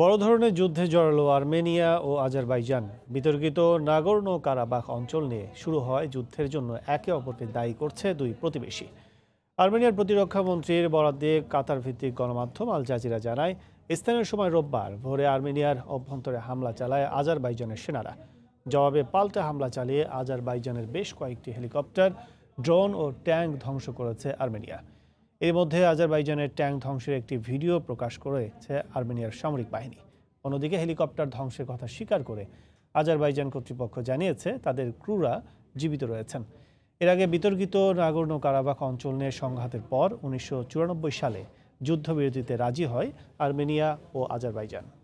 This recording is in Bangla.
বড় ধরনের যুদ্ধে জড়ালো আর্মেনিয়া ও আজারবাইজান বিতর্কিত নাগর্ণ কারাবাখ অঞ্চল নিয়ে শুরু হয় যুদ্ধের জন্য একে অপরকে দায়ী করছে দুই প্রতিবেশী আর্মেনিয়ার প্রতিরক্ষা মন্ত্রীর বরাদ দিয়ে কাতার ভিত্তিক গণমাধ্যম আল জাজিরা জানায় স্থানীয় সময় রোববার ভোরে আর্মেনিয়ার অভ্যন্তরে হামলা চালায় আজারবাইজানের সেনারা জবাবে পাল্টা হামলা চালিয়ে আজারবাইজানের বেশ কয়েকটি হেলিকপ্টার ড্রোন ও ট্যাঙ্ক ধ্বংস করেছে আর্মেনিয়া এর মধ্যে আজারবাইজানের ট্যাঙ্ক ধ্বংসের একটি ভিডিও প্রকাশ করেছে আর্মেনিয়ার সামরিক বাহিনী অন্যদিকে হেলিকপ্টার ধ্বংসের কথা স্বীকার করে আজারবাইজান কর্তৃপক্ষ জানিয়েছে তাদের ক্রুরা জীবিত রয়েছেন এর আগে বিতর্কিত নাগর্ণ কারাবাক অঞ্চল নিয়ে সংঘাতের পর উনিশশো সালে যুদ্ধবিরতিতে রাজি হয় আর্মেনিয়া ও আজারবাইজান